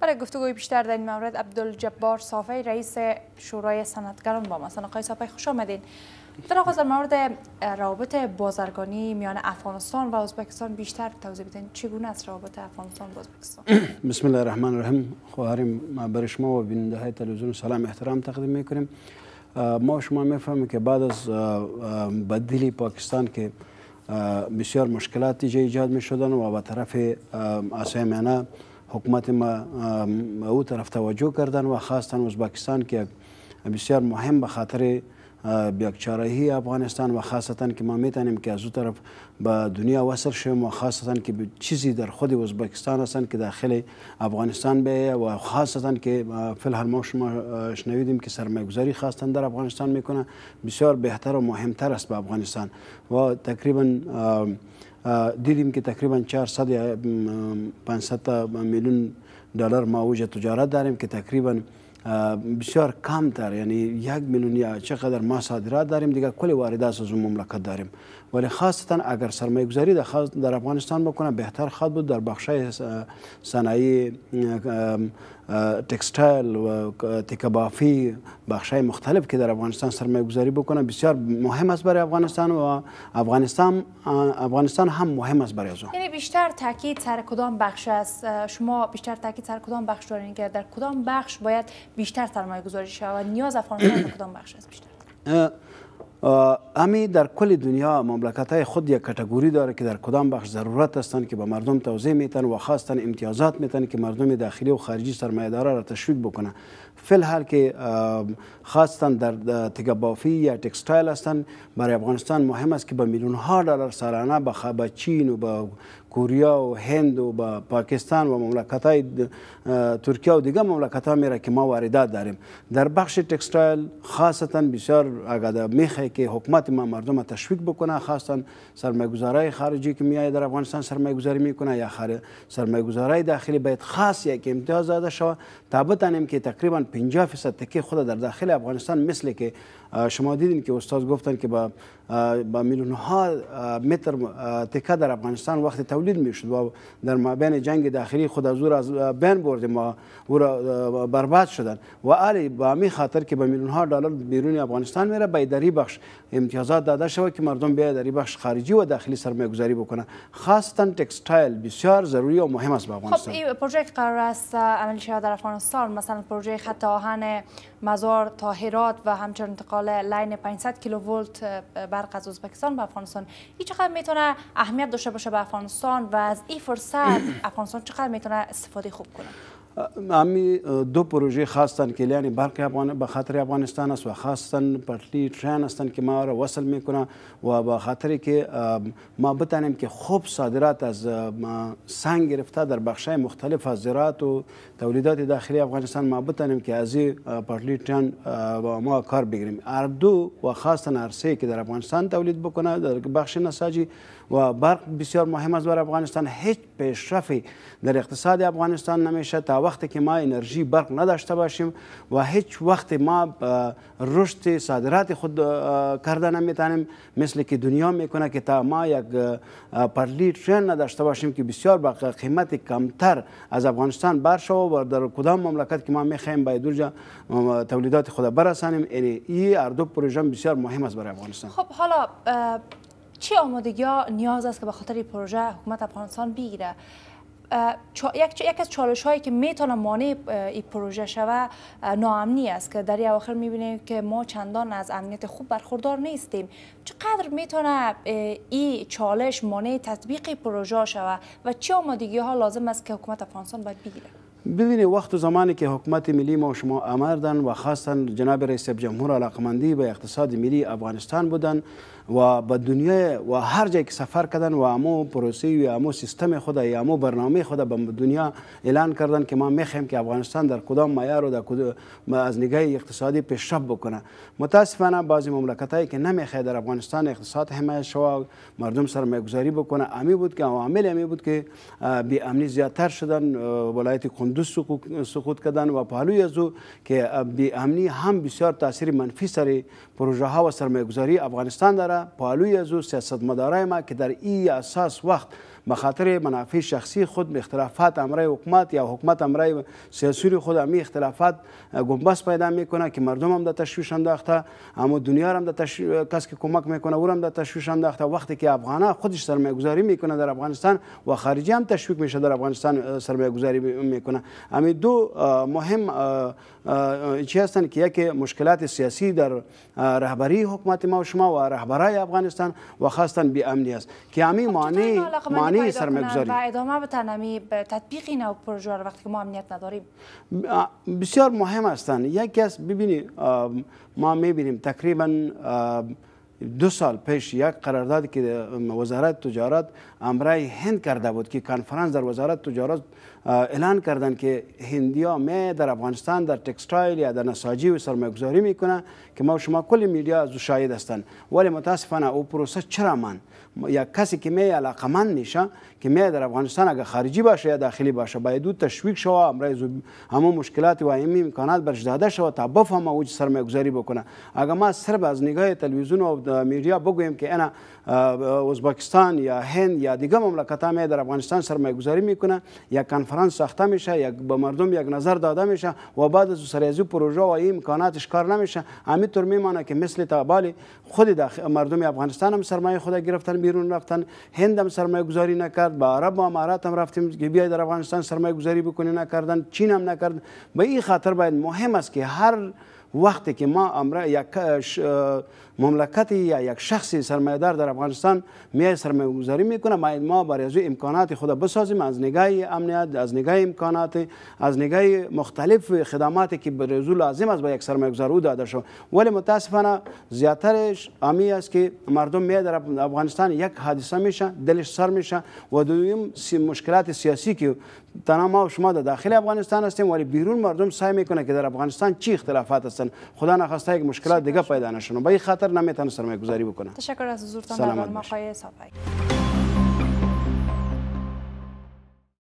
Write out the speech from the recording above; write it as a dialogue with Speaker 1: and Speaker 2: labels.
Speaker 1: برای گفتگوی بیشتر در این مورد عبدالجبار صافی رئیس شورای صنعتگران با ما آقای صافی خوش آمدین در آغاز در مورد روابط بازرگانی میان افغانستان و ازبکستان بیشتر توضیح بدین چگونه است رابط افغانستان و ازبکستان
Speaker 2: بسم الله الرحمن الرحیم خواهریم ما بر شما و بیننده های تلویزیون سلام احترام تقدیم میکنیم ما شما میفهمیم که بعد از بدیلی پاکستان که بسیار مشکلات ایجاد می شدن و به طرف آسیمانه حکومت ما او طرف توجه کردن و خاصتا ازبکستان که بسیار مهم به خاطر بیاکچارهی افغانستان و خاصتا که ما میتونیم که از او طرف به دنیا وصل شویم و خاصتا که چیزی در خود ازبکستان هستند که داخل افغانستان بیه و خاصتا که فلحال ما شما شنویدیم که سرمایه‌گذاری خاصتا در افغانستان میکنه بسیار بهتر و مهمتر است به افغانستان و تقریبا دیدیم که تقریبا 400 یا 500 میلیون دلار ماوج تجارت داریم که تقریبا بسیار کم تر یعنی یک میلیون یا چقدر ما صادرات داریم دیگه کل واردات از اون مملکت داریم ولی خاصتا اگر سرمایه گذاری در, افغانستان بکنه بهتر خواهد بود در بخش صنایع تکستایل و تکبافی بخش های مختلف که در افغانستان سرمایه گذاری بکنه بسیار مهم است برای افغانستان و افغانستان افغانستان هم مهم است برای
Speaker 1: یعنی بیشتر تاکید سر کدام بخش است شما بیشتر تاکید سر کدام بخش دارین که در کدام بخش باید بیشتر سرمایه گذاری شود نیاز افغانستان در کدام بخش است بیشتر
Speaker 2: امی در کل دنیا مملکت های خود یک کتگوری داره که در کدام بخش ضرورت هستند که به مردم توضیح میتن و خواستن امتیازات میتن که مردم داخلی و خارجی سرمایه داره را تشویق بکنه فل حال که خواستن در تگبافی یا تکستایل هستن برای افغانستان مهم است که به میلیون ها دلار سالانه به چین و به کوریا و هند و با پاکستان و مملکت های ترکیه و دیگه مملکت ها میره که ما واردات داریم در بخش تکستایل خاصتا بسیار اگر میخه که حکومت ما مردم تشویق بکنه خاصتا سرمایه‌گذاری خارجی که میای در افغانستان سرمایه‌گذاری میکنه یا سرمایه‌گذاری داخلی باید خاص یک امتیاز داده شوه تا بتانیم که تقریبا 50 فیصد تکی خود در داخل افغانستان مثل که شما دیدین که استاد گفتن که با با میلیون ها متر تکه در افغانستان وقت تولید میشد و در مابین جنگ داخلی خود از از بین برد ما او را برباد شدن و علی با می خاطر که با میلیون ها دلار بیرون افغانستان میره به اداری بخش امتیازات داده شوه که مردم به اداری بخش خارجی و داخلی سرمایه گذاری بکنن خاصتا تکستایل بسیار ضروری و مهم است به خب، افغانستان این
Speaker 1: پروژه قرار است عملی شود در افغانستان مثلا پروژه خط مزار تا و همچنین ساله لاین 500 کیلوولت برق از ازبکستان به افغانستان این چقدر میتونه اهمیت داشته باشه به افغانستان و از این فرصت افغانستان چقدر میتونه استفاده خوب کنه
Speaker 2: امی دو پروژه خواستن که یعنی برق افغان به خاطر افغانستان است و خواستن پتلی ترین هستند که ما را وصل میکنه و به خاطر که ما بتانیم که خوب صادرات از سنگ گرفته در بخش مختلف از زراعت و تولیدات داخلی افغانستان ما بتانیم که از این پتلی ترین ما کار بگیریم هر دو و خاصتا عرصه که در افغانستان تولید بکنه در بخش نساجی و برق بسیار مهم است برای افغانستان هیچ پیشرفتی در اقتصاد افغانستان نمیشه تا وقتی که ما انرژی برق نداشته باشیم و هیچ وقت ما رشد صادرات خود کرده نمیتانیم مثل که دنیا میکنه که تا ما یک پرلی ترین نداشته باشیم که بسیار با قیمت کمتر از افغانستان برشو و در کدام مملکت که ما باید دور جا تولیدات خود برسانیم یعنی این اردو پروژه بسیار مهم است برای افغانستان خب
Speaker 1: حالا چه آمادگی ها نیاز است که به خاطر پروژه حکومت افغانستان بگیره یک, یک از چالش هایی که میتونه مانع این پروژه شوه ناامنی است که در یه آخر میبینیم که ما چندان از امنیت خوب برخوردار نیستیم چقدر میتونه این چالش مانع تطبیق پروژه شوه و چه آمادگی ها لازم است که حکومت افغانستان باید بگیره
Speaker 2: ببینید وقت و زمانی که حکومت ملی ما شما امردن و خاصن جناب رئیس جمهور علاقمندی به اقتصاد ملی افغانستان بودن و به دنیا و هر جایی که سفر کردن و امو پروسی و امو سیستم خود یا امو برنامه خود به دنیا اعلان کردن که ما میخوایم که افغانستان در کدام معیار و در کدام از نگاه اقتصادی پیشرفت بکنه متاسفانه بعضی مملکتایی که نمیخواد در افغانستان اقتصاد حمایت شوا مردم سرمایه‌گذاری بکنه امی بود که عامل امی بود که بی امنی زیاتر شدن ولایت قندوز سقوط کردن و پهلوی از او که بی امنی هم بسیار تاثیر منفی سری پروژه ها و سرمایه‌گذاری افغانستان داره پالوی از او سیاستمدارای ما که در ای اساس وقت به خاطر منافع شخصی خود اختلافات امرای حکومت یا حکومت امرای سیاسی خود امی اختلافات گنبس پیدا میکنه که مردم هم در تشویش انداخته اما دنیا هم در تش... کس که کمک میکنه او هم در تشویش انداخته وقتی که افغانا خودش سرمایه‌گذاری میکنه در افغانستان و خارجی هم تشویق میشه در افغانستان سرمایه‌گذاری میکنه امی دو مهم چی هستن که یک مشکلات سیاسی در رهبری حکومت ما و شما و رهبرای افغانستان و خاصتا بی امنی است که همین معنی معنی و
Speaker 1: ادامه به به تطبیق این پروژه رو وقتی که ما امنیت نداریم
Speaker 2: بسیار مهم هستند یکی از ببینی ما میبینیم تقریبا دو سال پیش یک قرارداد که وزارت تجارت امرای هند کرده بود که کنفرانس در وزارت تجارت اعلان کردن که هندیا می در افغانستان در تکستایل یا در نساجی و سرمایه‌گذاری میکنه که ما و شما کل میدیا از شاهد هستن ولی متاسفانه او پروسه چرا یا کسی که می علاقمند میشه که می در افغانستان اگر خارجی باشه یا داخلی باشه باید او تشویق شوه امرای همه مشکلات و همه امکانات برش داده شوه تا بفهم اوج سرمایه‌گذاری بکنه اگر ما صرف از نگاه تلویزیون و میدیا بگویم که انا ازبکستان یا هند یا دیگه مملکت می در افغانستان سرمایه‌گذاری میکنه یا کنفرانس ساخته میشه یک به مردم یک نظر داده میشه و بعد از سریزی پروژه و این امکاناتش کار نمیشه همینطور میمانه که مثل تابال خود مردم افغانستان هم سرمایه خود گرفتن بیرون رفتن هند هم سرمایه گذاری نکرد به عرب و امارات هم رفتیم که بیای در افغانستان سرمایه گذاری بکنی نکردن چین هم نکرد به این خاطر باید مهم است که هر وقتی که ما امر یک مملکتی یا یک شخصی سرمایه‌دار در افغانستان میای سرمایه گذاری میکنه ما ما برای از امکانات خود بسازیم از نگاه امنیت از نگاه امکانات از نگاه مختلف خدماتی که برای لازم است به یک سرمایه گذار او داده شود ولی متاسفانه زیاترش امی است که مردم میای در افغانستان یک حادثه میشه دلش سر میشه و دویم سی مشکلات سیاسی که تنها ما و شما در داخل افغانستان هستیم ولی بیرون مردم سعی میکنه که در افغانستان چی اختلافات هستن خدا نخواسته یک مشکلات دیگه پیدا نشن و به این خاطر نمیتونه سرمایه گذاری بکنه تشکر از حضورتان
Speaker 1: سلامت